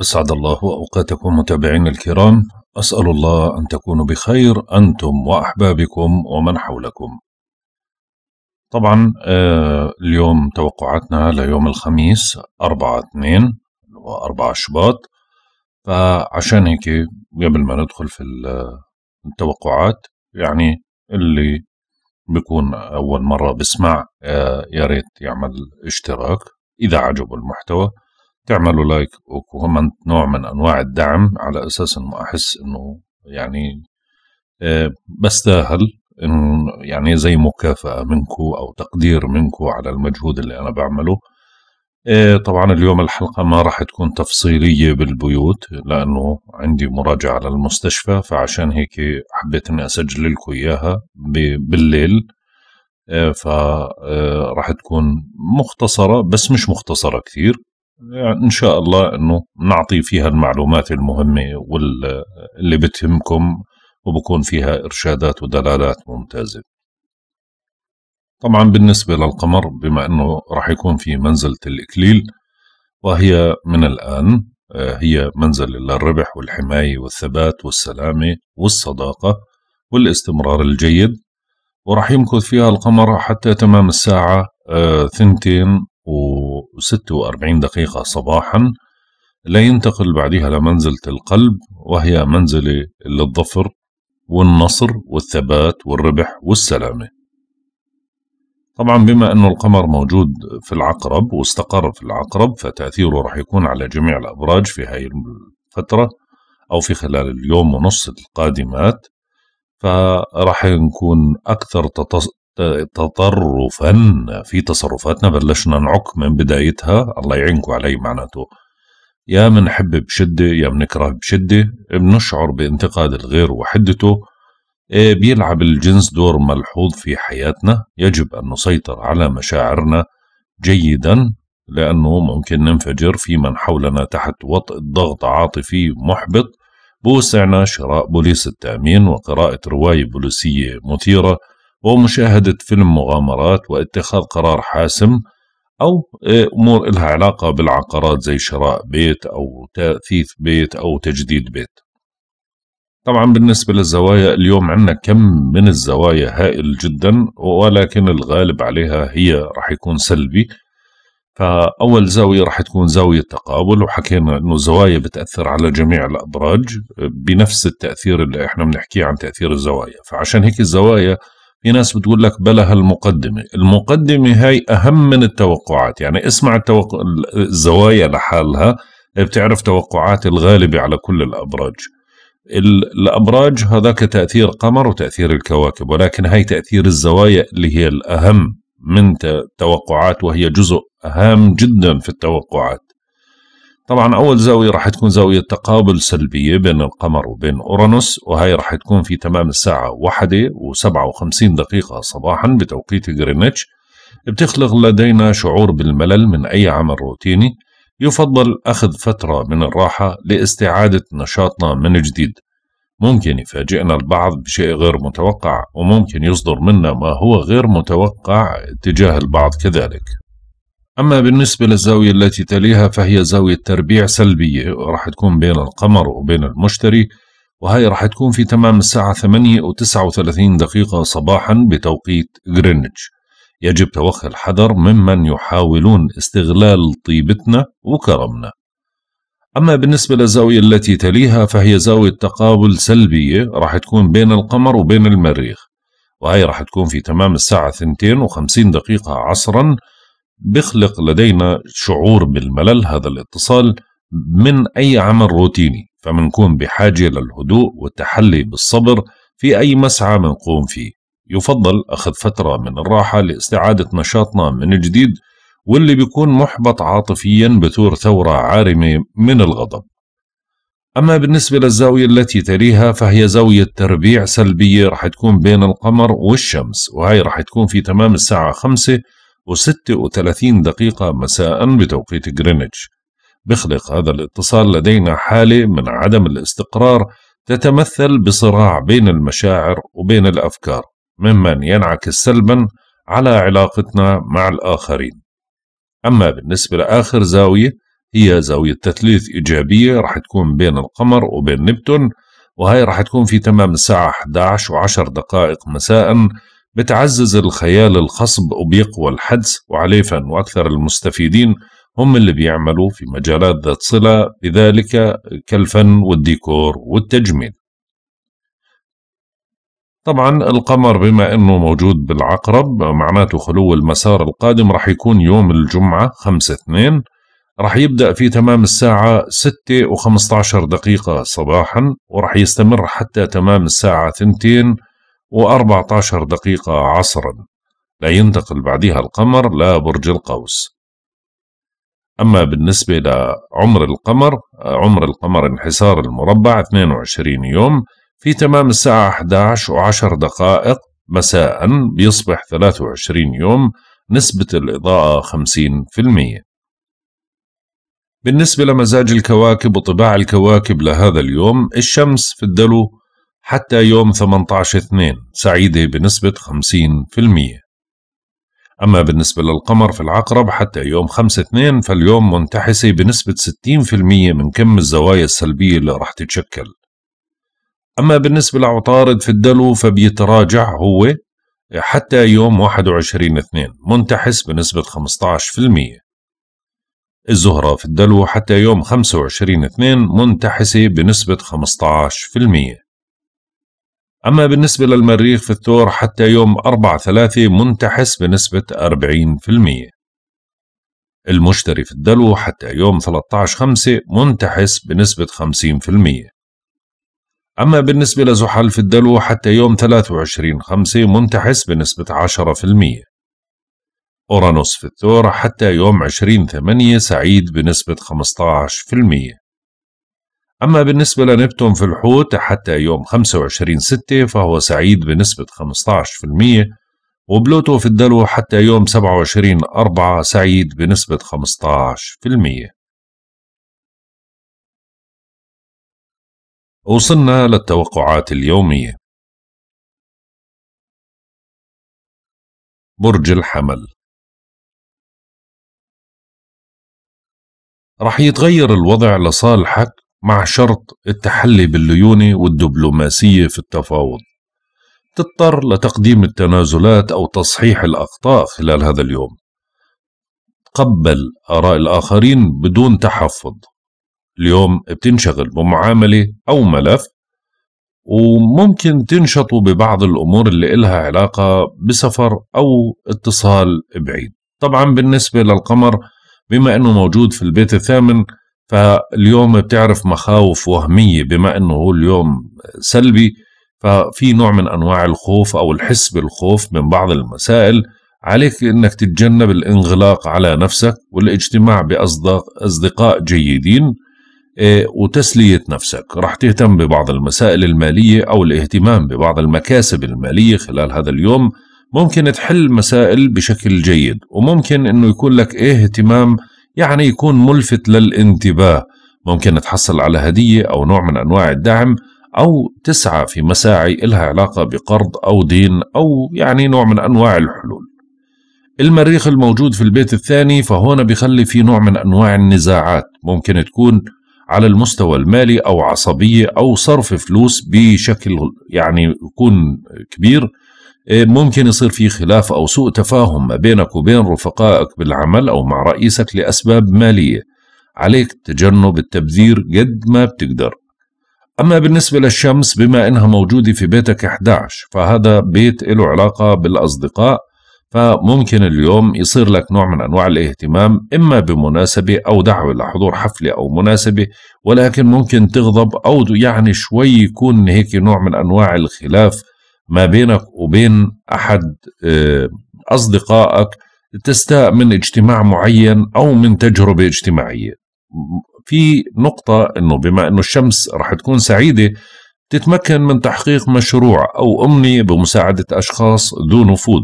أسعد الله أوقاتكم متابعين الكرام أسأل الله أن تكونوا بخير أنتم وأحبابكم ومن حولكم طبعا آه، اليوم توقعاتنا ليوم الخميس أربعة اثنين اللي هو شباط فعشان هيك قبل ما ندخل في التوقعات يعني اللي بيكون أول مرة بسمع آه، يا ريت يعمل اشتراك إذا عجبه المحتوى تعملوا لايك وكومنت نوع من انواع الدعم على اساس انه احس انه يعني آه، بستاهل انه يعني زي مكافاه منكو او تقدير منكو على المجهود اللي انا بعمله آه، طبعا اليوم الحلقة ما راح تكون تفصيلية بالبيوت لأنه عندي مراجعة للمستشفى فعشان هيك حبيت أني أسجل لكم إياها بالليل آه، فراح تكون مختصرة بس مش مختصرة كثير يعني ان شاء الله انه نعطي فيها المعلومات المهمه واللي بتهمكم وبكون فيها ارشادات ودلالات ممتازه طبعا بالنسبه للقمر بما انه راح يكون في منزله الاكليل وهي من الان آه، هي منزل للربح والحمايه والثبات والسلامه والصداقه والاستمرار الجيد وراح يمكث فيها القمر حتى تمام الساعه آه، ثنتين و46 دقيقة صباحا لا ينتقل بعدها لمنزلة القلب وهي منزلة للظفر والنصر والثبات والربح والسلامة طبعا بما أنه القمر موجود في العقرب واستقر في العقرب فتأثيره راح يكون على جميع الأبراج في هاي الفترة أو في خلال اليوم ونص القادمات فراح نكون أكثر تطرفا في تصرفاتنا بلشنا نعك من بدايتها الله يعينكم علي معناته يا منحب بشدة يا منكره بشدة بنشعر بانتقاد الغير وحدته إيه، بيلعب الجنس دور ملحوظ في حياتنا يجب أن نسيطر على مشاعرنا جيدا لأنه ممكن ننفجر في من حولنا تحت وطء الضغط عاطفي محبط بوسعنا شراء بوليس التأمين وقراءة رواية بوليسية مثيرة ومشاهدة فيلم مغامرات واتخاذ قرار حاسم أو أمور إلها علاقة بالعقارات زي شراء بيت أو تأثيث بيت أو تجديد بيت طبعا بالنسبة للزوايا اليوم عندنا كم من الزوايا هائل جدا ولكن الغالب عليها هي راح يكون سلبي فأول زاوية راح تكون زاوية تقابل وحكينا أنه الزوايا بتأثر على جميع الأبراج بنفس التأثير اللي إحنا بنحكيه عن تأثير الزوايا فعشان هيك الزوايا في ناس بتقول لك بلا هالمقدمة المقدمة هاي أهم من التوقعات يعني اسمع التوق... الزوايا لحالها بتعرف توقعات الغالبة على كل الأبراج الأبراج هذاك تأثير قمر وتأثير الكواكب ولكن هاي تأثير الزوايا اللي هي الأهم من توقعات وهي جزء هام جدا في التوقعات طبعا أول زاوية راح تكون زاوية تقابل سلبية بين القمر وبين أورانوس وهي راح تكون في تمام الساعة واحدة وسبعة وخمسين دقيقة صباحا بتوقيت غرينتش بتخلق لدينا شعور بالملل من أي عمل روتيني يفضل أخذ فترة من الراحة لاستعادة نشاطنا من جديد ممكن يفاجئنا البعض بشيء غير متوقع وممكن يصدر منا ما هو غير متوقع تجاه البعض كذلك أما بالنسبة للزاوية التي تليها فهي زاوية تربيع سلبية راح تكون بين القمر وبين المشتري وهي راح تكون في تمام الساعة 8 و 39 دقيقة صباحا بتوقيت غرينتش يجب توخي الحذر ممن يحاولون استغلال طيبتنا وكرمنا أما بالنسبة للزاوية التي تليها فهي زاوية تقابل سلبية راح تكون بين القمر وبين المريخ وهي راح تكون في تمام الساعة 2 وخمسين دقيقة عصرا بيخلق لدينا شعور بالملل هذا الاتصال من أي عمل روتيني فمنكون بحاجة للهدوء والتحلي بالصبر في أي مسعى منقوم فيه يفضل أخذ فترة من الراحة لاستعادة نشاطنا من جديد واللي بيكون محبط عاطفيا بثور ثورة عارمة من الغضب أما بالنسبة للزاوية التي تليها فهي زاوية تربيع سلبية رح تكون بين القمر والشمس وهي رح تكون في تمام الساعة خمسة و وثلاثين دقيقة مساء بتوقيت غرينتش بيخلق هذا الاتصال لدينا حالة من عدم الاستقرار تتمثل بصراع بين المشاعر وبين الأفكار ممن ينعكس سلبا على علاقتنا مع الآخرين أما بالنسبة لآخر زاوية هي زاوية تثليث إيجابية رح تكون بين القمر وبين نبتون وهي رح تكون في تمام الساعة 11 و10 دقائق مساء بتعزز الخيال الخصب وبيقوى الحدس وعليه فن وأكثر المستفيدين هم اللي بيعملوا في مجالات ذات صلة بذلك كالفن والديكور والتجميل طبعا القمر بما انه موجود بالعقرب معناته خلو المسار القادم راح يكون يوم الجمعة 5 2 راح يبدأ في تمام الساعة 6 و15 دقيقة صباحا وراح يستمر حتى تمام الساعة 2 و14 دقيقة عصرا لا ينتقل بعدها القمر لا برج القوس أما بالنسبة لعمر القمر عمر القمر انحسار المربع 22 يوم في تمام الساعة 11 و10 دقائق مساء بيصبح 23 يوم نسبة الإضاءة 50% بالنسبة لمزاج الكواكب وطباع الكواكب لهذا اليوم الشمس في الدلو حتى يوم 18/2 سعيدة بنسبة 50%. أما بالنسبة للقمر في العقرب حتى يوم 5/2 فاليوم منتحسة بنسبة 60% من كم الزوايا السلبية اللي رح تتشكل. أما بالنسبة لعطارد في الدلو فبيتراجع هو حتى يوم 21 2 منتحس بنسبة 15% الزهرة في الدلو حتى يوم 25 2 منتحسة بنسبة 15% أما بالنسبة للمريخ في الثور حتى يوم 4 3 منتحس بنسبة 40% المشتري في الدلو حتى يوم 13 5 منتحس بنسبة 50% أما بالنسبة لزحل في الدلو حتى يوم 23 5 منتحس بنسبة 10% أورانوس في الثور حتى يوم 20 8 سعيد بنسبة 15% أما بالنسبة لنبتون في الحوت حتى يوم 25/6 فهو سعيد بنسبة 15% وبلوتو في الدلو حتى يوم 27/4 سعيد بنسبة 15%. وصلنا للتوقعات اليومية برج الحمل رح يتغير الوضع لصالحك مع شرط التحلي بالليونة والدبلوماسية في التفاوض تضطر لتقديم التنازلات أو تصحيح الأخطاء خلال هذا اليوم قبل آراء الآخرين بدون تحفظ اليوم بتنشغل بمعاملة أو ملف وممكن تنشطوا ببعض الأمور اللي إلها علاقة بسفر أو اتصال بعيد طبعا بالنسبة للقمر بما أنه موجود في البيت الثامن فاليوم بتعرف مخاوف وهمية بما أنه هو اليوم سلبي ففي نوع من أنواع الخوف أو الحس بالخوف من بعض المسائل عليك أنك تتجنب الانغلاق على نفسك والاجتماع بأصدق أصدقاء جيدين إيه، وتسلية نفسك رح تهتم ببعض المسائل المالية أو الاهتمام ببعض المكاسب المالية خلال هذا اليوم ممكن تحل مسائل بشكل جيد وممكن أنه يكون لك إيه اهتمام يعني يكون ملفت للانتباه ممكن تحصل على هدية أو نوع من أنواع الدعم أو تسعى في مساعي إلها علاقة بقرض أو دين أو يعني نوع من أنواع الحلول المريخ الموجود في البيت الثاني فهون بخلي في نوع من أنواع النزاعات ممكن تكون على المستوى المالي أو عصبية أو صرف فلوس بشكل يعني يكون كبير ممكن يصير في خلاف أو سوء تفاهم ما بينك وبين رفقائك بالعمل أو مع رئيسك لأسباب مالية عليك تجنب التبذير قد ما بتقدر أما بالنسبة للشمس بما إنها موجودة في بيتك 11 فهذا بيت له علاقة بالأصدقاء فممكن اليوم يصير لك نوع من أنواع الاهتمام إما بمناسبة أو دعوة لحضور حفلة أو مناسبة ولكن ممكن تغضب أو يعني شوي يكون هيك نوع من أنواع الخلاف ما بينك وبين احد آه، اصدقائك تستاء من اجتماع معين او من تجربه اجتماعيه في نقطه انه بما انه الشمس رح تكون سعيده تتمكن من تحقيق مشروع او امنيه بمساعده اشخاص ذو نفوذ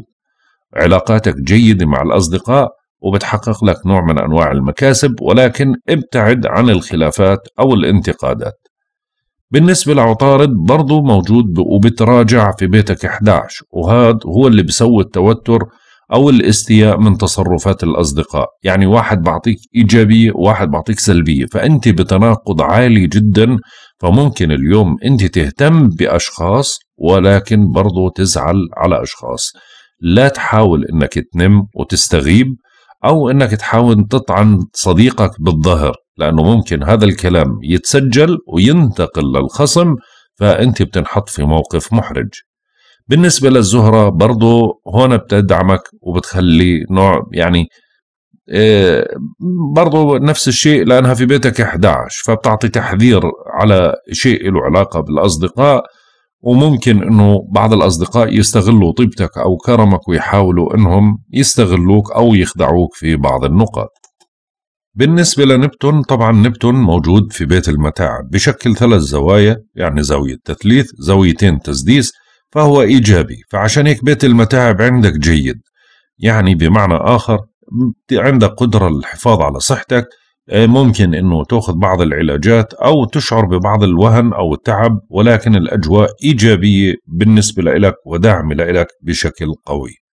علاقاتك جيده مع الاصدقاء وبتحقق لك نوع من انواع المكاسب ولكن ابتعد عن الخلافات او الانتقادات بالنسبة لعطارد برضه موجود وبتراجع في بيتك 11 وهذا هو اللي بسوي التوتر أو الاستياء من تصرفات الأصدقاء يعني واحد بعطيك إيجابية وواحد بعطيك سلبية فأنت بتناقض عالي جدا فممكن اليوم أنت تهتم بأشخاص ولكن برضو تزعل على أشخاص لا تحاول أنك تنم وتستغيب أو أنك تحاول تطعن صديقك بالظهر لأنه ممكن هذا الكلام يتسجل وينتقل للخصم فأنت بتنحط في موقف محرج بالنسبة للزهرة برضو هون بتدعمك وبتخلي نوع يعني إيه برضو نفس الشيء لأنها في بيتك 11 فبتعطي تحذير على شيء له علاقة بالأصدقاء وممكن أنه بعض الأصدقاء يستغلوا طيبتك أو كرمك ويحاولوا أنهم يستغلوك أو يخدعوك في بعض النقط بالنسبة لنبتون طبعا نبتون موجود في بيت المتاعب بشكل ثلاث زوايا يعني زاوية تثليث زاويتين تسديس فهو إيجابي فعشان هيك بيت المتاعب عندك جيد يعني بمعنى آخر عندك قدرة للحفاظ على صحتك آه، ممكن أنه تأخذ بعض العلاجات أو تشعر ببعض الوهن أو التعب ولكن الأجواء إيجابية بالنسبة لك وداعمة لك بشكل قوي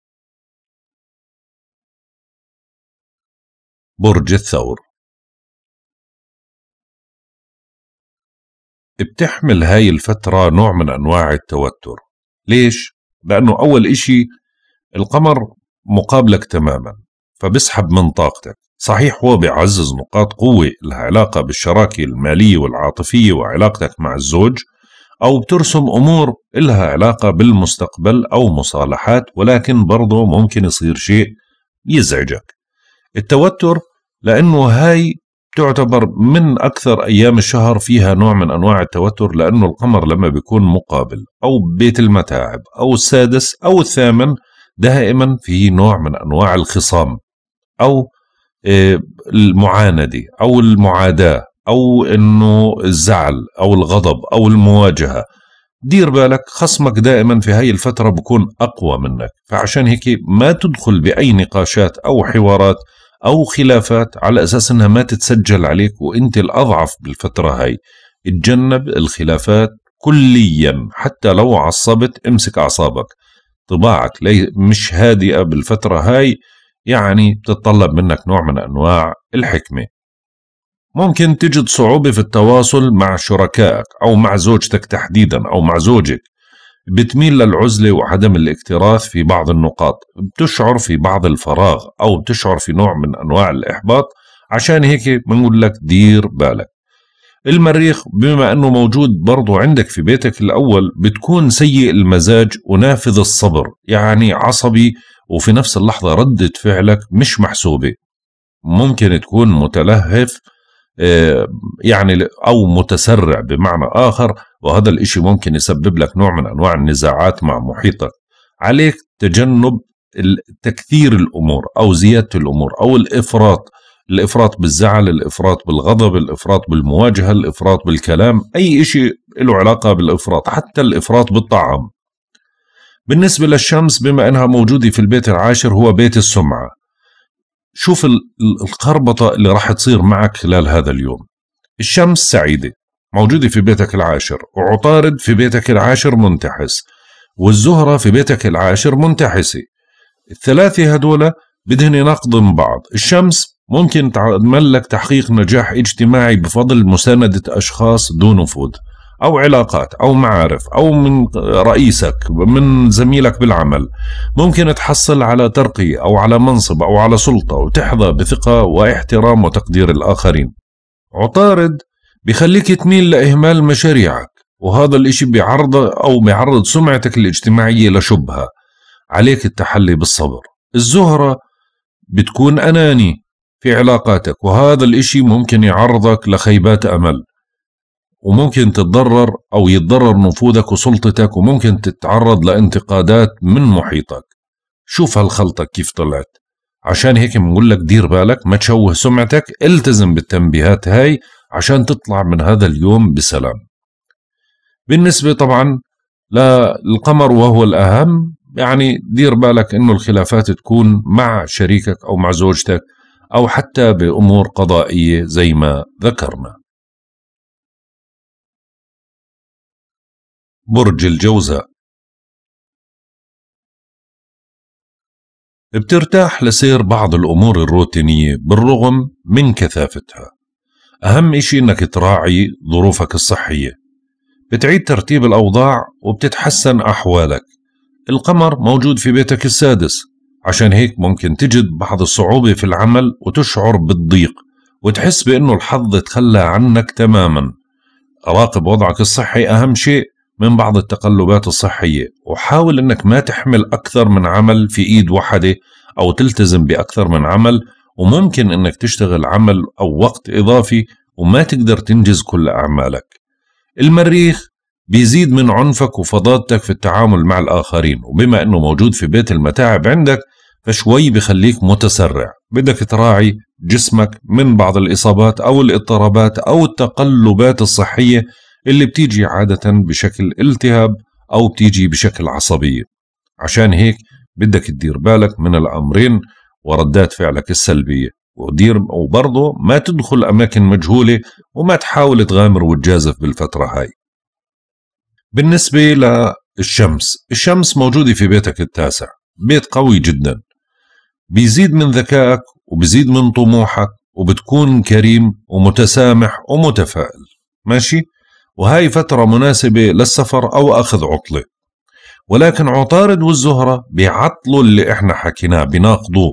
برج الثور بتحمل هاي الفترة نوع من أنواع التوتر ليش؟ لأنه أول إشي القمر مقابلك تماما فبسحب من طاقتك صحيح هو بيعزز نقاط قوة علاقة بالشراكة المالية والعاطفية وعلاقتك مع الزوج أو بترسم أمور إلها علاقة بالمستقبل أو مصالحات ولكن برضه ممكن يصير شيء يزعجك التوتر لأنه هاي تعتبر من أكثر أيام الشهر فيها نوع من أنواع التوتر لأنه القمر لما بيكون مقابل أو بيت المتاعب أو السادس أو الثامن دائما في نوع من أنواع الخصام أو آه، المعاندة أو المعاداة أو أنه الزعل أو الغضب أو المواجهة دير بالك خصمك دائما في هاي الفترة بكون أقوى منك فعشان هيك ما تدخل بأي نقاشات أو حوارات أو خلافات على أساس أنها ما تتسجل عليك وأنت الأضعف بالفترة هاي اتجنب الخلافات كليا حتى لو عصبت امسك أعصابك طباعك مش هادئة بالفترة هاي يعني بتتطلب منك نوع من أنواع الحكمة ممكن تجد صعوبة في التواصل مع شركائك أو مع زوجتك تحديدا أو مع زوجك بتميل للعزلة وعدم الاكتراث في بعض النقاط بتشعر في بعض الفراغ أو بتشعر في نوع من أنواع الإحباط عشان هيك بنقول لك دير بالك المريخ بما أنه موجود برضو عندك في بيتك الأول بتكون سيء المزاج ونافذ الصبر يعني عصبي وفي نفس اللحظة ردة فعلك مش محسوبة ممكن تكون متلهف آه، يعني أو متسرع بمعنى آخر وهذا الإشي ممكن يسبب لك نوع من أنواع النزاعات مع محيطك عليك تجنب تكثير الأمور أو زيادة الأمور أو الإفراط الإفراط بالزعل الإفراط بالغضب الإفراط بالمواجهة الإفراط بالكلام أي إشي له علاقة بالإفراط حتى الإفراط بالطعام بالنسبة للشمس بما أنها موجودة في البيت العاشر هو بيت السمعة شوف الخربطة اللي راح تصير معك خلال هذا اليوم الشمس سعيدة موجودة في بيتك العاشر وعطارد في بيتك العاشر منتحس والزهرة في بيتك العاشر منتحسة الثلاثة هدول بدهن يناقضن بعض الشمس ممكن تعمل لك تحقيق نجاح اجتماعي بفضل مساندة أشخاص دون نفوذ أو علاقات أو معارف أو من رئيسك من زميلك بالعمل ممكن تحصل على ترقية أو على منصب أو على سلطة وتحظى بثقة واحترام وتقدير الآخرين عطارد بيخليك تميل لإهمال مشاريعك وهذا الإشي بيعرض أو بيعرض سمعتك الاجتماعية لشبهة عليك التحلي بالصبر الزهرة بتكون أناني في علاقاتك وهذا الإشي ممكن يعرضك لخيبات أمل وممكن تتضرر أو يتضرر نفوذك وسلطتك وممكن تتعرض لانتقادات من محيطك شوف هالخلطة كيف طلعت عشان هيك بنقول لك دير بالك ما تشوه سمعتك التزم بالتنبيهات هاي عشان تطلع من هذا اليوم بسلام بالنسبة طبعا للقمر وهو الأهم يعني دير بالك أنه الخلافات تكون مع شريكك أو مع زوجتك أو حتى بأمور قضائية زي ما ذكرنا برج الجوزاء بترتاح لسير بعض الأمور الروتينية بالرغم من كثافتها أهم إشي إنك تراعي ظروفك الصحية بتعيد ترتيب الأوضاع وبتتحسن أحوالك القمر موجود في بيتك السادس عشان هيك ممكن تجد بعض الصعوبة في العمل وتشعر بالضيق وتحس بأنه الحظ تخلى عنك تماما راقب وضعك الصحي أهم شيء من بعض التقلبات الصحية وحاول أنك ما تحمل أكثر من عمل في إيد واحدة أو تلتزم بأكثر من عمل وممكن انك تشتغل عمل او وقت اضافي وما تقدر تنجز كل اعمالك المريخ بيزيد من عنفك وفضادتك في التعامل مع الآخرين وبما أنه موجود في بيت المتاعب عندك فشوي بخليك متسرع بدك تراعي جسمك من بعض الإصابات أو الاضطرابات أو التقلبات الصحية اللي بتيجي عادة بشكل التهاب أو بتيجي بشكل عصبية عشان هيك بدك تدير بالك من الأمرين وردات فعلك السلبية ودير وبرضه ما تدخل أماكن مجهولة وما تحاول تغامر وتجازف بالفترة هاي بالنسبة للشمس الشمس موجودة في بيتك التاسع بيت قوي جدا بيزيد من ذكائك وبيزيد من طموحك وبتكون كريم ومتسامح ومتفائل ماشي وهاي فترة مناسبة للسفر أو أخذ عطلة ولكن عطارد والزهرة بيعطلوا اللي احنا حكيناه بناقضوه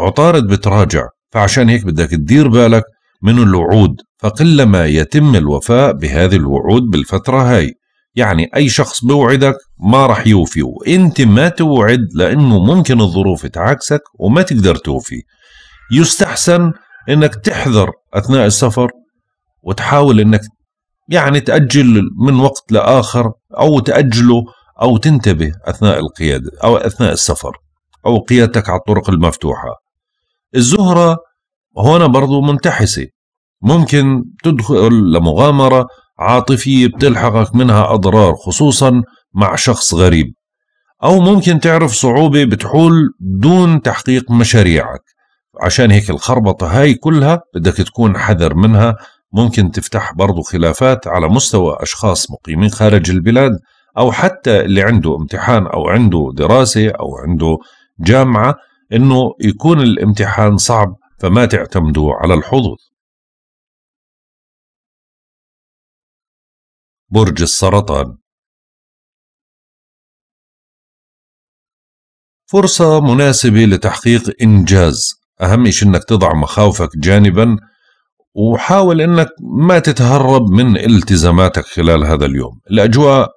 عطارد بتراجع فعشان هيك بدك تدير بالك من الوعود فقلما يتم الوفاء بهذه الوعود بالفترة هاي يعني أي شخص بوعدك ما رح يوفي وإنت ما توعد لأنه ممكن الظروف تعاكسك وما تقدر توفي يستحسن إنك تحذر أثناء السفر وتحاول إنك يعني تأجل من وقت لآخر أو تأجله أو تنتبه أثناء القيادة أو أثناء السفر أو قيادتك على الطرق المفتوحة الزهرة هنا برضو منتحسة ممكن تدخل لمغامرة عاطفية بتلحقك منها أضرار خصوصا مع شخص غريب أو ممكن تعرف صعوبة بتحول دون تحقيق مشاريعك عشان هيك الخربطة هاي كلها بدك تكون حذر منها ممكن تفتح برضو خلافات على مستوى أشخاص مقيمين خارج البلاد أو حتى اللي عنده امتحان أو عنده دراسة أو عنده جامعة انه يكون الامتحان صعب فما تعتمدوا على الحظوظ برج السرطان فرصة مناسبة لتحقيق إنجاز أهم شيء أنك تضع مخاوفك جانبا وحاول أنك ما تتهرب من التزاماتك خلال هذا اليوم الأجواء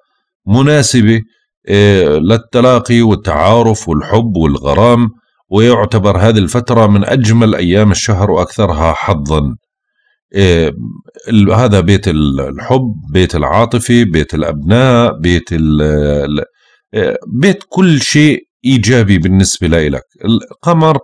مناسبة إيه، للتلاقي والتعارف والحب والغرام ويعتبر هذه الفترة من أجمل أيام الشهر وأكثرها حظا إيه، هذا بيت الحب بيت العاطفة بيت الأبناء بيت إيه، بيت كل شيء إيجابي بالنسبة لك القمر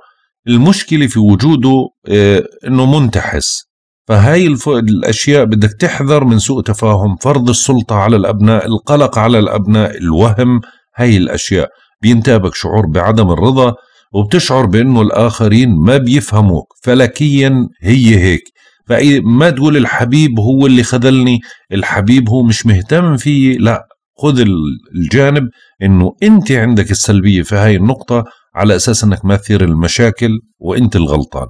المشكلة في وجوده إيه، أنه منتحس فهاي الأشياء بدك تحذر من سوء تفاهم فرض السلطة على الأبناء القلق على الأبناء الوهم هاي الأشياء بينتابك شعور بعدم الرضا وبتشعر بانه الاخرين ما بيفهموك فلكيا هي هيك فما تقول الحبيب هو اللي خذلني الحبيب هو مش مهتم فيي لا خذ الجانب انه انت عندك السلبيه في هاي النقطه على اساس انك ما تثير المشاكل وانت الغلطان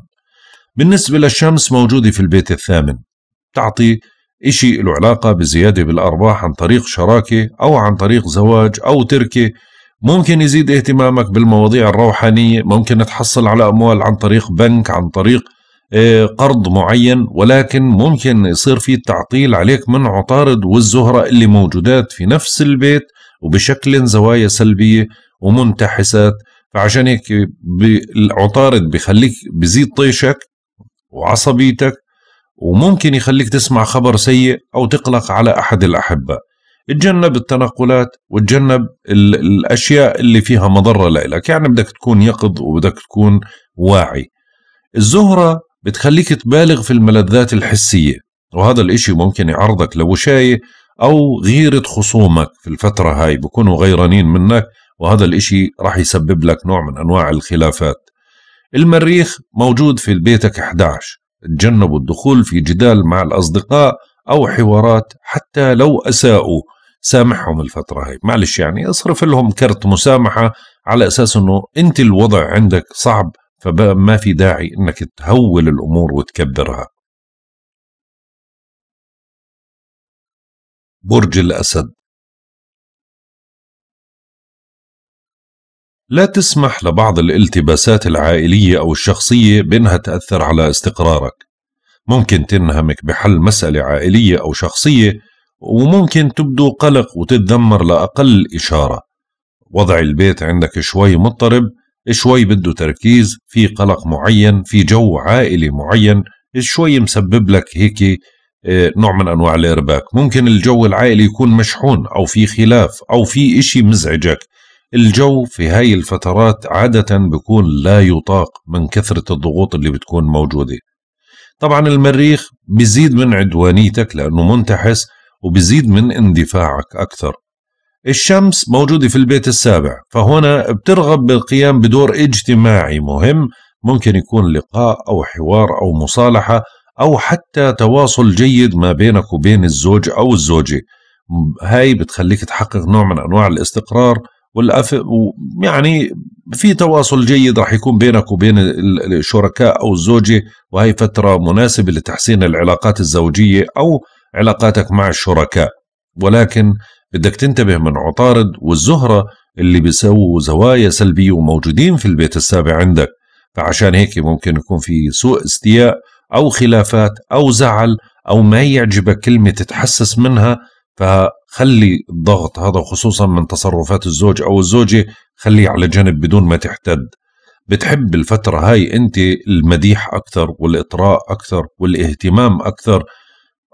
بالنسبه للشمس موجوده في البيت الثامن تعطي إشي له علاقة بزيادة بالأرباح عن طريق شراكة أو عن طريق زواج أو تركة ممكن يزيد اهتمامك بالمواضيع الروحانية ممكن تحصل على أموال عن طريق بنك عن طريق آه، قرض معين ولكن ممكن يصير في تعطيل عليك من عطارد والزهرة اللي موجودات في نفس البيت وبشكل زوايا سلبية ومنتحسات فعشان هيك العطارد بخليك بزيد طيشك وعصبيتك وممكن يخليك تسمع خبر سيء أو تقلق على أحد الأحبة اتجنب التنقلات وتجنب الاشياء اللي فيها مضره لإلك يعني بدك تكون يقظ وبدك تكون واعي الزهره بتخليك تبالغ في الملذات الحسيه وهذا الاشي ممكن يعرضك لوشايه او غيره خصومك في الفتره هاي بكونوا غيرانين منك وهذا الاشي راح يسبب لك نوع من انواع الخلافات المريخ موجود في بيتك 11 تجنبوا الدخول في جدال مع الأصدقاء أو حوارات حتى لو أساءوا سامحهم الفترة هاي معلش يعني اصرف لهم كرت مسامحة على أساس أنه أنت الوضع عندك صعب فما في داعي أنك تهول الأمور وتكبرها برج الأسد لا تسمح لبعض الالتباسات العائلية أو الشخصية بأنها تأثر على استقرارك ممكن تنهمك بحل مسألة عائلية أو شخصية وممكن تبدو قلق وتتذمر لأقل إشارة وضع البيت عندك شوي مضطرب شوي بده تركيز في قلق معين في جو عائلي معين شوي مسبب لك هيك آه، نوع من أنواع الإرباك ممكن الجو العائلي يكون مشحون أو في خلاف أو في إشي مزعجك الجو في هاي الفترات عادة بيكون لا يطاق من كثرة الضغوط اللي بتكون موجودة طبعا المريخ بيزيد من عدوانيتك لأنه منتحس وبزيد من اندفاعك أكثر الشمس موجودة في البيت السابع فهنا بترغب بالقيام بدور اجتماعي مهم ممكن يكون لقاء أو حوار أو مصالحة أو حتى تواصل جيد ما بينك وبين الزوج أو الزوجة هاي بتخليك تحقق نوع من أنواع الاستقرار والأف... يعني في تواصل جيد راح يكون بينك وبين الشركاء أو الزوجة وهي فترة مناسبة لتحسين العلاقات الزوجية أو علاقاتك مع الشركاء ولكن بدك تنتبه من عطارد والزهرة اللي بيسووا زوايا سلبية وموجودين في البيت السابع عندك فعشان هيك ممكن يكون في سوء استياء أو خلافات أو زعل أو ما يعجبك كلمة تتحسس منها فخلي الضغط هذا خصوصا من تصرفات الزوج أو الزوجة خليه على جنب بدون ما تحتد بتحب الفترة هاي أنت المديح أكثر والإطراء أكثر والاهتمام أكثر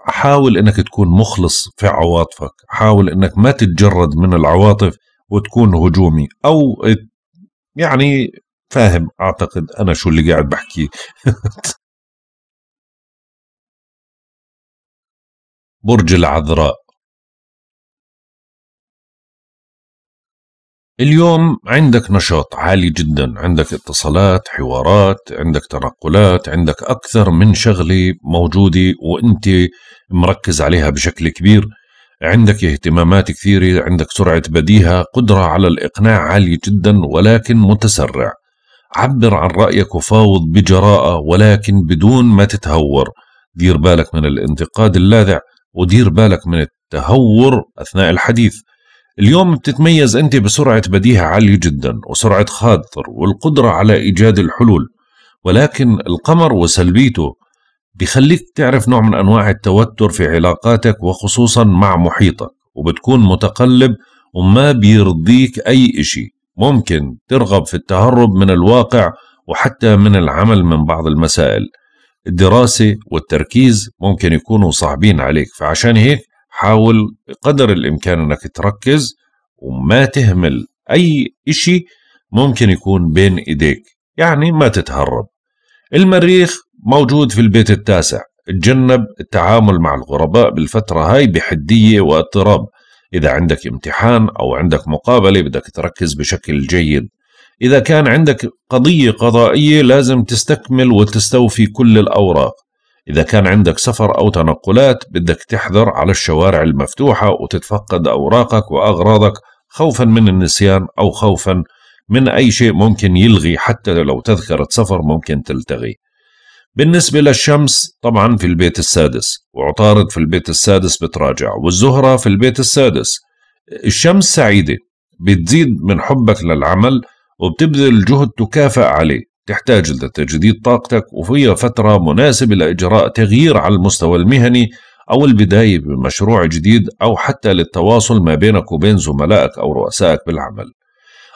حاول انك تكون مخلص في عواطفك حاول انك ما تتجرد من العواطف وتكون هجومي او يعني فاهم اعتقد انا شو اللي قاعد بحكيه برج العذراء اليوم عندك نشاط عالي جدا عندك اتصالات حوارات عندك تنقلات عندك أكثر من شغلة موجودة وانت مركز عليها بشكل كبير عندك اهتمامات كثيرة عندك سرعة بديهة قدرة على الإقناع عالية جدا ولكن متسرع عبر عن رأيك وفاوض بجراءة ولكن بدون ما تتهور دير بالك من الانتقاد اللاذع ودير بالك من التهور أثناء الحديث اليوم بتتميز أنت بسرعة بديهة عالية جدا وسرعة خاطر والقدرة على إيجاد الحلول ولكن القمر وسلبيته بخليك تعرف نوع من أنواع التوتر في علاقاتك وخصوصا مع محيطك وبتكون متقلب وما بيرضيك أي إشي ممكن ترغب في التهرب من الواقع وحتى من العمل من بعض المسائل الدراسة والتركيز ممكن يكونوا صعبين عليك فعشان هيك حاول قدر الإمكان أنك تركز وما تهمل أي إشي ممكن يكون بين إيديك يعني ما تتهرب المريخ موجود في البيت التاسع تجنب التعامل مع الغرباء بالفترة هاي بحدية واضطراب إذا عندك امتحان أو عندك مقابلة بدك تركز بشكل جيد إذا كان عندك قضية قضائية لازم تستكمل وتستوفي كل الأوراق إذا كان عندك سفر أو تنقلات بدك تحذر على الشوارع المفتوحة وتتفقد أوراقك وأغراضك خوفا من النسيان أو خوفا من أي شيء ممكن يلغي حتى لو تذكرة سفر ممكن تلتغي بالنسبة للشمس طبعا في البيت السادس وعطارد في البيت السادس بتراجع والزهرة في البيت السادس الشمس سعيدة بتزيد من حبك للعمل وبتبذل جهد تكافئ عليه تحتاج لتجديد طاقتك وفيها فترة مناسبة لإجراء تغيير على المستوى المهني أو البداية بمشروع جديد أو حتى للتواصل ما بينك وبين زملائك أو رؤسائك بالعمل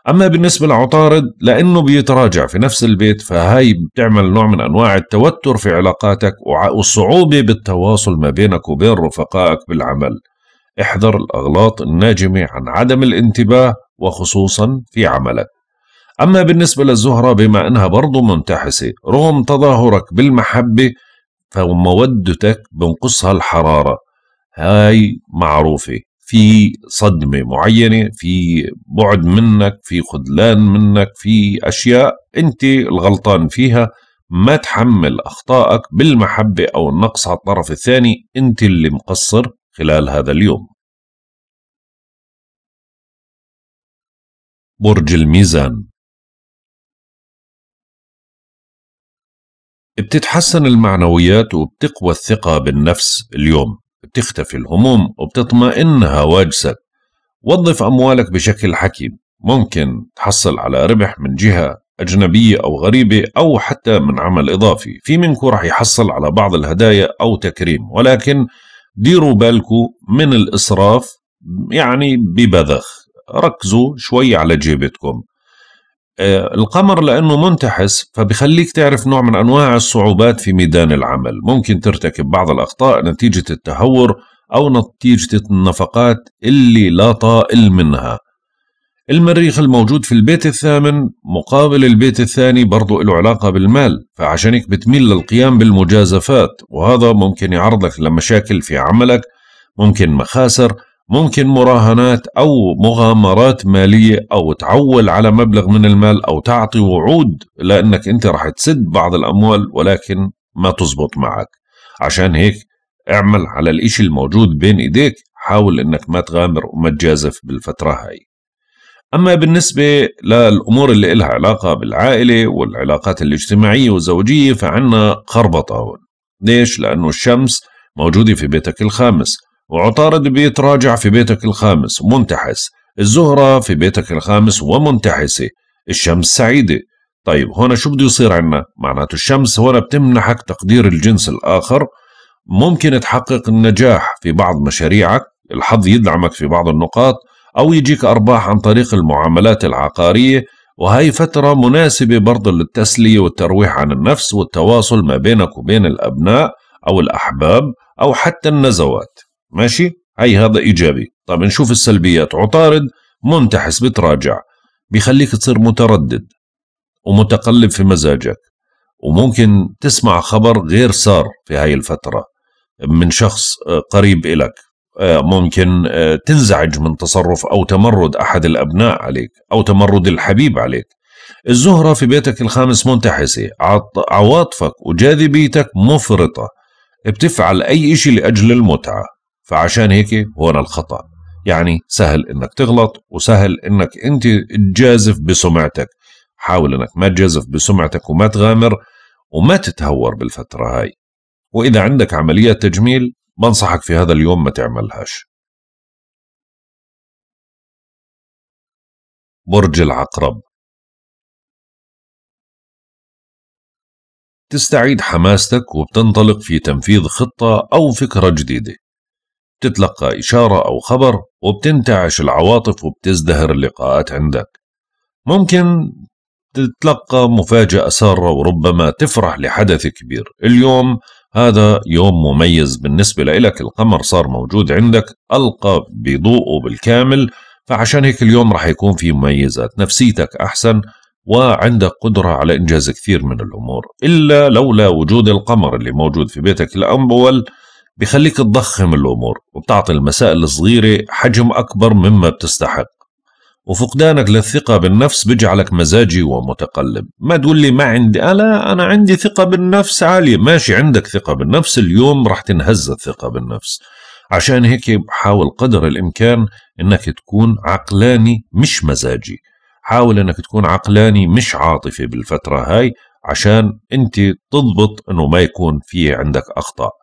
أما بالنسبة لعطارد لأنه بيتراجع في نفس البيت فهاي بتعمل نوع من أنواع التوتر في علاقاتك والصعوبة بالتواصل ما بينك وبين رفقائك بالعمل احذر الأغلاط الناجمة عن عدم الانتباه وخصوصا في عملك أما بالنسبة للزهرة بما أنها برضو منتحسة رغم تظاهرك بالمحبة فمودتك بنقصها الحرارة هاي معروفة في صدمة معينة في بعد منك في خذلان منك في أشياء أنت الغلطان فيها ما تحمل أخطائك بالمحبة أو النقص على الطرف الثاني أنت اللي مقصر خلال هذا اليوم برج الميزان بتتحسن المعنويات وبتقوى الثقة بالنفس اليوم بتختفي الهموم وبتطمئن هواجسك وظف أموالك بشكل حكيم ممكن تحصل على ربح من جهة أجنبية أو غريبة أو حتى من عمل إضافي في منكم رح يحصل على بعض الهدايا أو تكريم ولكن ديروا بالكم من الإسراف يعني ببذخ ركزوا شوي على جيبتكم آه، القمر لأنه منتحس فبخليك تعرف نوع من أنواع الصعوبات في ميدان العمل ممكن ترتكب بعض الأخطاء نتيجة التهور أو نتيجة النفقات اللي لا طائل منها المريخ الموجود في البيت الثامن مقابل البيت الثاني برضو له علاقة بالمال فعشان هيك بتميل للقيام بالمجازفات وهذا ممكن يعرضك لمشاكل في عملك ممكن مخاسر ممكن مراهنات أو مغامرات مالية أو تعول على مبلغ من المال أو تعطي وعود لأنك أنت رح تسد بعض الأموال ولكن ما تزبط معك عشان هيك اعمل على الإشي الموجود بين إيديك حاول أنك ما تغامر وما تجازف بالفترة هاي أما بالنسبة للأمور اللي إلها علاقة بالعائلة والعلاقات الاجتماعية والزوجية فعنا خربطة هون ليش؟ لأنه الشمس موجودة في بيتك الخامس وعطارد بيتراجع في بيتك الخامس منتحس الزهرة في بيتك الخامس ومنتحسة الشمس سعيدة طيب هنا شو بده يصير عنا معناته الشمس هنا بتمنحك تقدير الجنس الآخر ممكن تحقق النجاح في بعض مشاريعك الحظ يدعمك في بعض النقاط أو يجيك أرباح عن طريق المعاملات العقارية وهي فترة مناسبة برضه للتسلية والترويح عن النفس والتواصل ما بينك وبين الأبناء أو الأحباب أو حتى النزوات ماشي هي هذا إيجابي طب نشوف السلبيات عطارد منتحس بتراجع بيخليك تصير متردد ومتقلب في مزاجك وممكن تسمع خبر غير سار في هاي الفترة من شخص آه، قريب إلك آه، ممكن آه، تنزعج من تصرف أو تمرد أحد الأبناء عليك أو تمرد الحبيب عليك الزهرة في بيتك الخامس منتحسة عواطفك وجاذبيتك مفرطة بتفعل أي إشي لأجل المتعة فعشان هيك هون الخطأ يعني سهل انك تغلط وسهل انك انت تجازف بسمعتك حاول انك ما تجازف بسمعتك وما تغامر وما تتهور بالفترة هاي واذا عندك عملية تجميل بنصحك في هذا اليوم ما تعملهاش برج العقرب تستعيد حماستك وبتنطلق في تنفيذ خطة أو فكرة جديدة بتتلقى إشارة أو خبر وبتنتعش العواطف وبتزدهر اللقاءات عندك ممكن تتلقى مفاجأة سارة وربما تفرح لحدث كبير اليوم هذا يوم مميز بالنسبة لإلك القمر صار موجود عندك ألقى بضوءه بالكامل فعشان هيك اليوم رح يكون في مميزات نفسيتك أحسن وعندك قدرة على إنجاز كثير من الأمور إلا لولا وجود القمر اللي موجود في بيتك الأول بخليك تضخم الأمور وبتعطي المسائل الصغيرة حجم أكبر مما بتستحق وفقدانك للثقة بالنفس بجعلك مزاجي ومتقلب ما تقول لي ما عندي أنا أنا عندي ثقة بالنفس عالية ماشي عندك ثقة بالنفس اليوم رح تنهز الثقة بالنفس عشان هيك حاول قدر الإمكان أنك تكون عقلاني مش مزاجي حاول أنك تكون عقلاني مش عاطفي بالفترة هاي عشان أنت تضبط أنه ما يكون في عندك أخطاء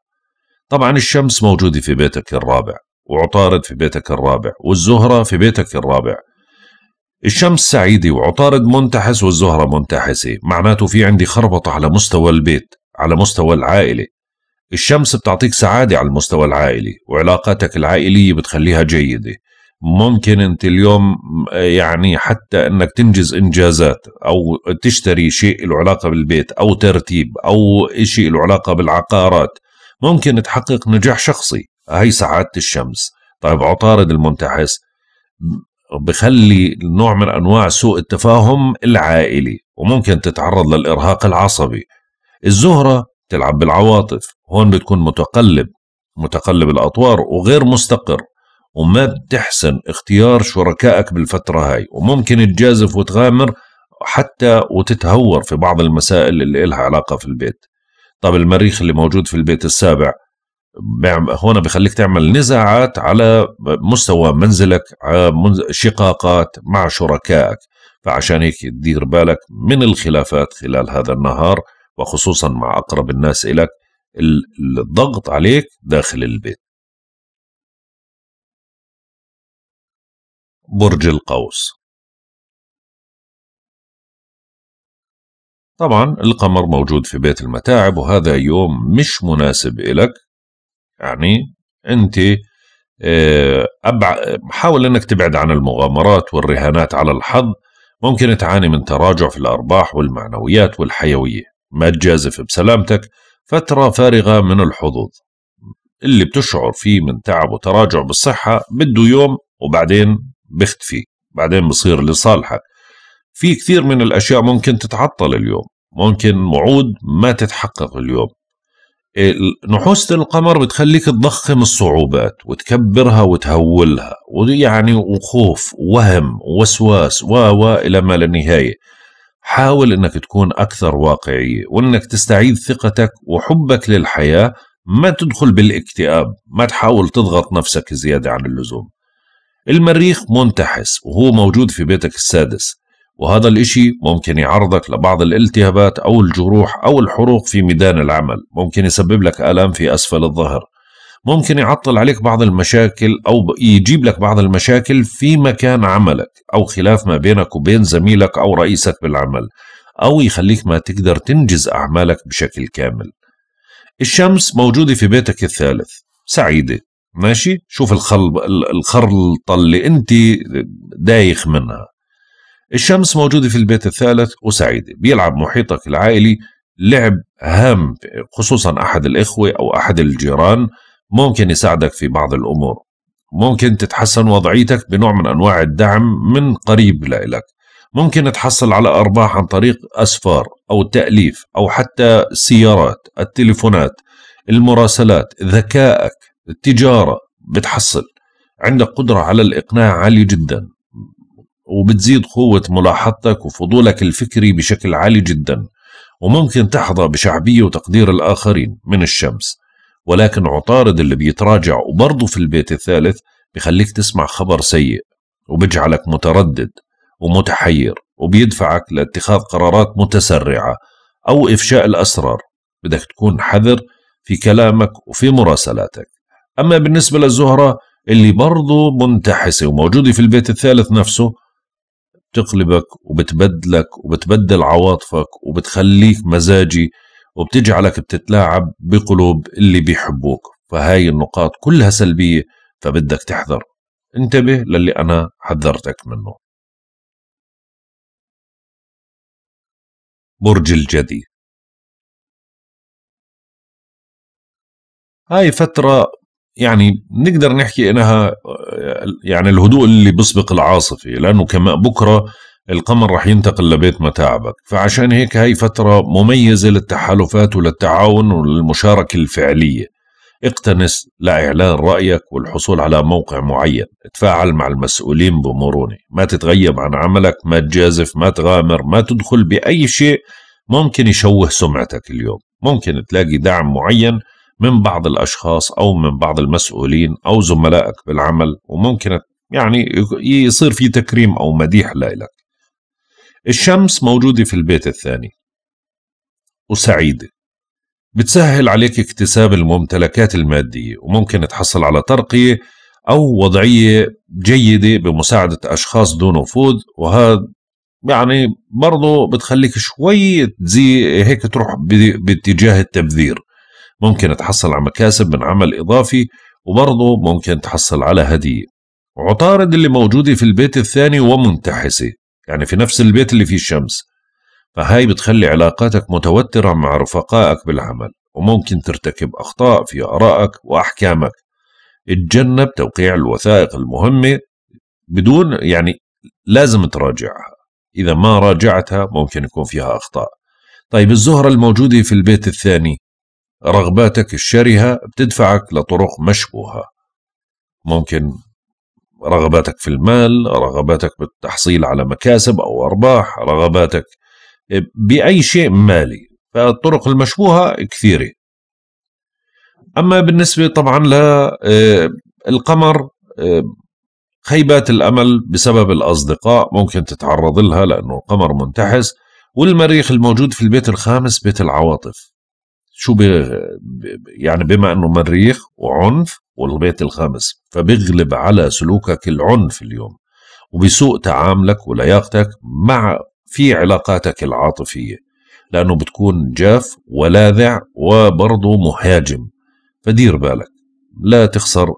طبعا الشمس موجودة في بيتك الرابع وعطارد في بيتك الرابع والزهرة في بيتك الرابع الشمس سعيدة وعطارد منتحس والزهرة منتحسة معناته في عندي خربطة على مستوى البيت على مستوى العائلة الشمس بتعطيك سعادة على المستوى العائلي وعلاقاتك العائلية بتخليها جيدة ممكن انت اليوم يعني حتى انك تنجز انجازات او تشتري شيء له علاقه بالبيت او ترتيب او شيء له علاقه بالعقارات ممكن تحقق نجاح شخصي هي سعادة الشمس طيب عطارد المنتحس بخلي نوع من أنواع سوء التفاهم العائلي وممكن تتعرض للإرهاق العصبي الزهرة تلعب بالعواطف هون بتكون متقلب متقلب الأطوار وغير مستقر وما بتحسن اختيار شركائك بالفترة هاي وممكن تجازف وتغامر حتى وتتهور في بعض المسائل اللي إلها علاقة في البيت طب المريخ اللي موجود في البيت السابع هون بخليك تعمل نزاعات على مستوى منزلك شقاقات مع شركائك فعشان هيك دير بالك من الخلافات خلال هذا النهار وخصوصا مع أقرب الناس إليك الضغط عليك داخل البيت برج القوس طبعا القمر موجود في بيت المتاعب وهذا يوم مش مناسب إلك يعني أنت آه، أبع... حاول أنك تبعد عن المغامرات والرهانات على الحظ ممكن تعاني من تراجع في الأرباح والمعنويات والحيوية ما تجازف بسلامتك فترة فارغة من الحظوظ اللي بتشعر فيه من تعب وتراجع بالصحة بده يوم وبعدين بيختفي بعدين بصير لصالحك في كثير من الأشياء ممكن تتعطل اليوم ممكن وعود ما تتحقق اليوم نحوسة القمر بتخليك تضخم الصعوبات وتكبرها وتهولها ويعني وخوف وهم وسواس و إلى ما لا نهاية حاول أنك تكون أكثر واقعية وأنك تستعيد ثقتك وحبك للحياة ما تدخل بالاكتئاب ما تحاول تضغط نفسك زيادة عن اللزوم المريخ منتحس وهو موجود في بيتك السادس وهذا الإشي ممكن يعرضك لبعض الالتهابات أو الجروح أو الحروق في ميدان العمل ممكن يسبب لك آلام في أسفل الظهر ممكن يعطل عليك بعض المشاكل أو يجيب لك بعض المشاكل في مكان عملك أو خلاف ما بينك وبين زميلك أو رئيسك بالعمل أو يخليك ما تقدر تنجز أعمالك بشكل كامل الشمس موجودة في بيتك الثالث سعيدة ماشي شوف الخلب الخرطة اللي انت دايخ منها الشمس موجودة في البيت الثالث وسعيدة بيلعب محيطك العائلي لعب هام خصوصا أحد الإخوة أو أحد الجيران ممكن يساعدك في بعض الأمور ممكن تتحسن وضعيتك بنوع من أنواع الدعم من قريب لإلك ممكن تحصل على أرباح عن طريق أسفار أو تأليف أو حتى السيارات التليفونات المراسلات ذكائك التجارة بتحصل عندك قدرة على الإقناع عالية جدا وبتزيد قوة ملاحظتك وفضولك الفكري بشكل عالي جدا وممكن تحظى بشعبية وتقدير الآخرين من الشمس ولكن عطارد اللي بيتراجع وبرضه في البيت الثالث بخليك تسمع خبر سيء وبجعلك متردد ومتحير وبيدفعك لاتخاذ قرارات متسرعة أو إفشاء الأسرار بدك تكون حذر في كلامك وفي مراسلاتك أما بالنسبة للزهرة اللي برضه منتحسة وموجودة في البيت الثالث نفسه بتقلبك وبتبدلك وبتبدل عواطفك وبتخليك مزاجي وبتجعلك بتتلاعب بقلوب اللي بيحبوك فهاي النقاط كلها سلبية فبدك تحذر انتبه للي أنا حذرتك منه برج الجدي هاي فترة يعني نقدر نحكي انها يعني الهدوء اللي بيسبق العاصفه لانه كما بكره القمر رح ينتقل لبيت متاعبك فعشان هيك هاي فترة مميزة للتحالفات وللتعاون وللمشاركة الفعلية اقتنس لإعلان رأيك والحصول على موقع معين تفاعل مع المسؤولين بمرونة ما تتغيب عن عملك ما تجازف ما تغامر ما تدخل بأي شيء ممكن يشوه سمعتك اليوم ممكن تلاقي دعم معين من بعض الأشخاص أو من بعض المسؤولين أو زملائك بالعمل وممكن يعني يصير في تكريم أو مديح لإلك الشمس موجودة في البيت الثاني وسعيدة بتسهل عليك اكتساب الممتلكات المادية وممكن تحصل على ترقية أو وضعية جيدة بمساعدة أشخاص دون وفود وهذا يعني برضه بتخليك شوي هيك تروح باتجاه التبذير ممكن تحصل على مكاسب من عمل إضافي وبرضه ممكن تحصل على هدية عطارد اللي موجودة في البيت الثاني ومنتحسة يعني في نفس البيت اللي فيه الشمس فهاي بتخلي علاقاتك متوترة مع رفقائك بالعمل وممكن ترتكب أخطاء في آرائك وأحكامك اتجنب توقيع الوثائق المهمة بدون يعني لازم تراجعها إذا ما راجعتها ممكن يكون فيها أخطاء طيب الزهرة الموجودة في البيت الثاني رغباتك الشرهة بتدفعك لطرق مشبوهة ممكن رغباتك في المال رغباتك بالتحصيل على مكاسب أو أرباح رغباتك بأي شيء مالي فالطرق المشبوهة كثيرة أما بالنسبة طبعا للقمر آه، آه، خيبات الأمل بسبب الأصدقاء ممكن تتعرض لها لأنه القمر منتحس والمريخ الموجود في البيت الخامس بيت العواطف شو يعني بما انه مريخ وعنف والبيت الخامس فبيغلب على سلوكك العنف اليوم وبسوء تعاملك ولياقتك مع في علاقاتك العاطفيه لانه بتكون جاف ولاذع وبرضه مهاجم فدير بالك لا تخسر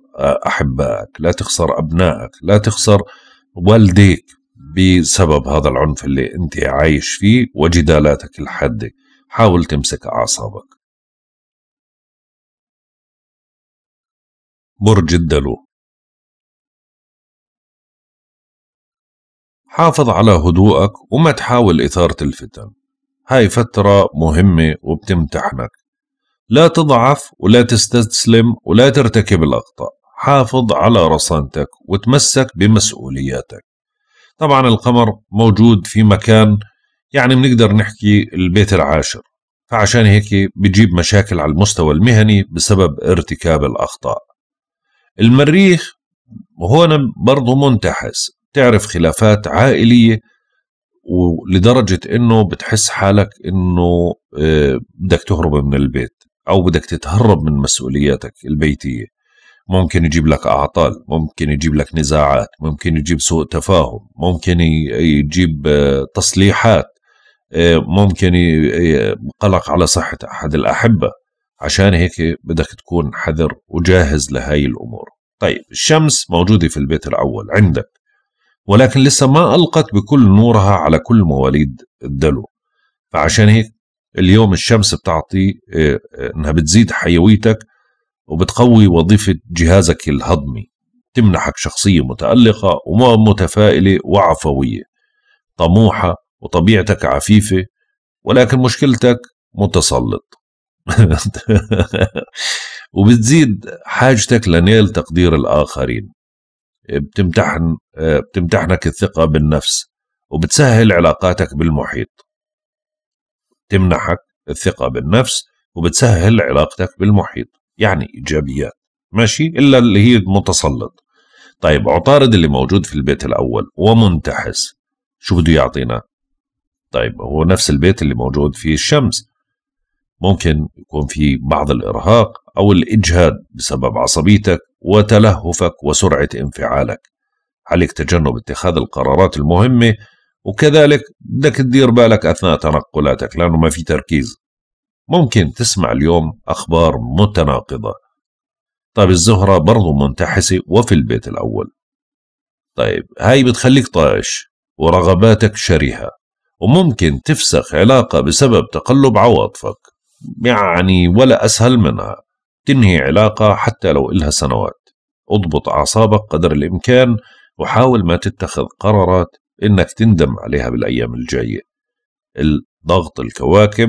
احبائك لا تخسر ابنائك لا تخسر والديك بسبب هذا العنف اللي انت عايش فيه وجدالاتك الحاده حاول تمسك اعصابك برج الدلو حافظ على هدوءك وما تحاول إثارة الفتن هاي فترة مهمة وبتمتحنك لا تضعف ولا تستسلم ولا ترتكب الأخطاء حافظ على رصانتك وتمسك بمسؤولياتك طبعا القمر موجود في مكان يعني بنقدر نحكي البيت العاشر فعشان هيك بجيب مشاكل على المستوى المهني بسبب ارتكاب الأخطاء المريخ هون برضه منتحس تعرف خلافات عائلية ولدرجة انه بتحس حالك انه آه، بدك تهرب من البيت او بدك تتهرب من مسؤولياتك البيتية ممكن يجيب لك اعطال ممكن يجيب لك نزاعات ممكن يجيب سوء تفاهم ممكن يجيب آه، تصليحات آه، ممكن قلق على صحة احد الاحبة عشان هيك بدك تكون حذر وجاهز لهاي الأمور طيب الشمس موجودة في البيت الأول عندك ولكن لسه ما ألقت بكل نورها على كل مواليد الدلو فعشان هيك اليوم الشمس بتعطي آه، آه، انها بتزيد حيويتك وبتقوي وظيفة جهازك الهضمي تمنحك شخصية متألقة ومتفائلة وعفوية طموحة وطبيعتك عفيفة ولكن مشكلتك متسلط وبتزيد حاجتك لنيل تقدير الآخرين بتمتحن آه، بتمتحنك الثقة بالنفس وبتسهل علاقاتك بالمحيط تمنحك الثقة بالنفس وبتسهل علاقتك بالمحيط يعني إيجابيات ماشي إلا اللي هي متسلط طيب عطارد اللي موجود في البيت الأول ومنتحس شو بده يعطينا طيب هو نفس البيت اللي موجود فيه الشمس ممكن يكون في بعض الإرهاق أو الإجهاد بسبب عصبيتك وتلهفك وسرعة انفعالك عليك تجنب اتخاذ القرارات المهمة وكذلك بدك تدير بالك أثناء تنقلاتك لأنه ما في تركيز ممكن تسمع اليوم أخبار متناقضة طيب الزهرة برضو منتحسة وفي البيت الأول طيب هاي بتخليك طائش ورغباتك شريهة وممكن تفسخ علاقة بسبب تقلب عواطفك يعني ولا أسهل منها تنهي علاقة حتى لو إلها سنوات اضبط أعصابك قدر الإمكان وحاول ما تتخذ قرارات إنك تندم عليها بالأيام الجاية الضغط الكواكب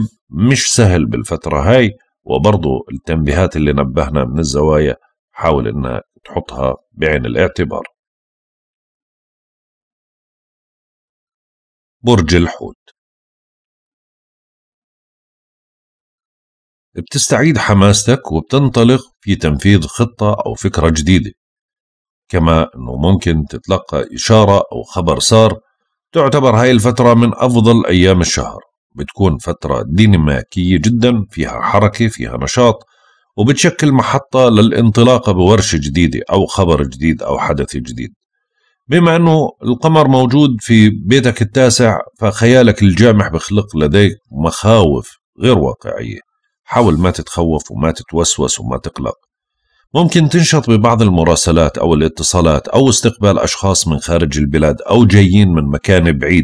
مش سهل بالفترة هاي وبرضو التنبيهات اللي نبهنا من الزوايا حاول إنها تحطها بعين الاعتبار برج الحوت بتستعيد حماستك وبتنطلق في تنفيذ خطة أو فكرة جديدة كما أنه ممكن تتلقى إشارة أو خبر سار تعتبر هاي الفترة من أفضل أيام الشهر بتكون فترة ديناميكية جدا فيها حركة فيها نشاط وبتشكل محطة للانطلاق بورشة جديدة أو خبر جديد أو حدث جديد بما أنه القمر موجود في بيتك التاسع فخيالك الجامح بخلق لديك مخاوف غير واقعية حاول ما تتخوف وما تتوسوس وما تقلق ممكن تنشط ببعض المراسلات أو الاتصالات أو استقبال أشخاص من خارج البلاد أو جايين من مكان بعيد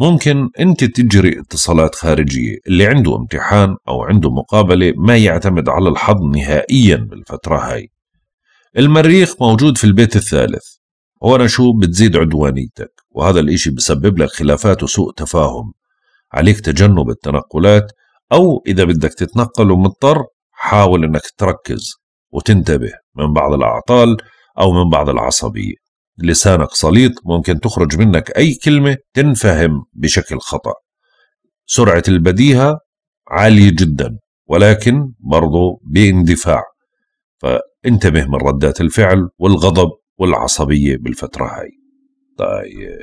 ممكن أنت تجري اتصالات خارجية اللي عنده امتحان أو عنده مقابلة ما يعتمد على الحظ نهائيا بالفترة هاي المريخ موجود في البيت الثالث وأنا شو بتزيد عدوانيتك وهذا الإشي بسبب لك خلافات وسوء تفاهم عليك تجنب التنقلات أو إذا بدك تتنقل ومضطر حاول أنك تركز وتنتبه من بعض الأعطال أو من بعض العصبية لسانك سليط ممكن تخرج منك أي كلمة تنفهم بشكل خطأ سرعة البديهة عالية جدا ولكن برضو باندفاع فانتبه من ردات الفعل والغضب والعصبية بالفترة هاي طيب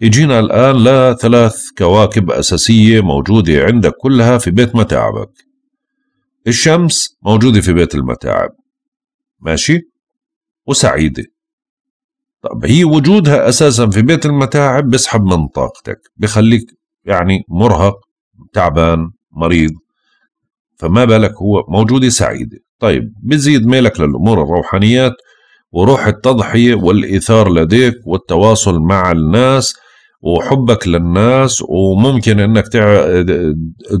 يجينا الآن لا ثلاث كواكب أساسية موجودة عندك كلها في بيت متاعبك الشمس موجودة في بيت المتاعب ماشي وسعيدة طب هي وجودها أساسا في بيت المتاعب بسحب من طاقتك بخليك يعني مرهق تعبان مريض فما بالك هو موجودة سعيدة طيب بزيد ميلك للأمور الروحانيات وروح التضحية والإيثار لديك والتواصل مع الناس وحبك للناس وممكن انك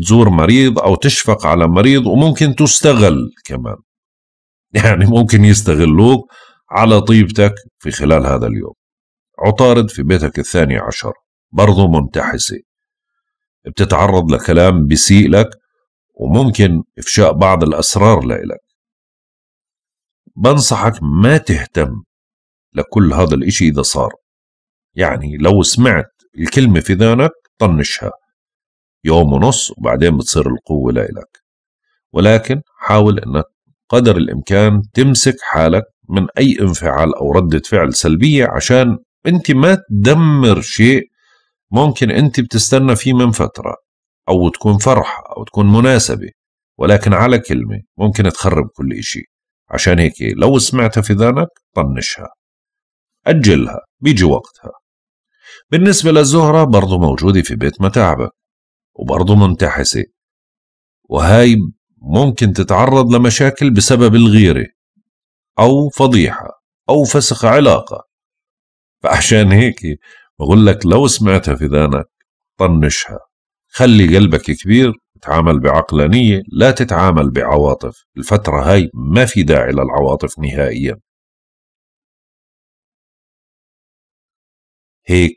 تزور مريض او تشفق على مريض وممكن تستغل كمان يعني ممكن يستغلوك على طيبتك في خلال هذا اليوم عطارد في بيتك الثاني عشر برضو منتحسة بتتعرض لكلام بيسيء لك وممكن إفشاء بعض الأسرار لإلك بنصحك ما تهتم لكل هذا الإشي إذا صار يعني لو سمعت الكلمة في ذهنك طنشها يوم ونص وبعدين بتصير القوة لإلك ولكن حاول أنك قدر الإمكان تمسك حالك من أي انفعال أو ردة فعل سلبية عشان أنت ما تدمر شيء ممكن أنت بتستنى فيه من فترة أو تكون فرحة أو تكون مناسبة ولكن على كلمة ممكن تخرب كل شيء عشان هيك لو سمعتها في ذهنك طنشها أجلها بيجي وقتها بالنسبة للزهرة برضه موجودة في بيت متاعبة وبرضه منتحسة وهاي ممكن تتعرض لمشاكل بسبب الغيرة أو فضيحة أو فسخ علاقة فعشان هيك بقول لك لو سمعتها في ذانك طنشها خلي قلبك كبير تعامل بعقلانية لا تتعامل بعواطف الفترة هاي ما في داعي للعواطف نهائيا هيك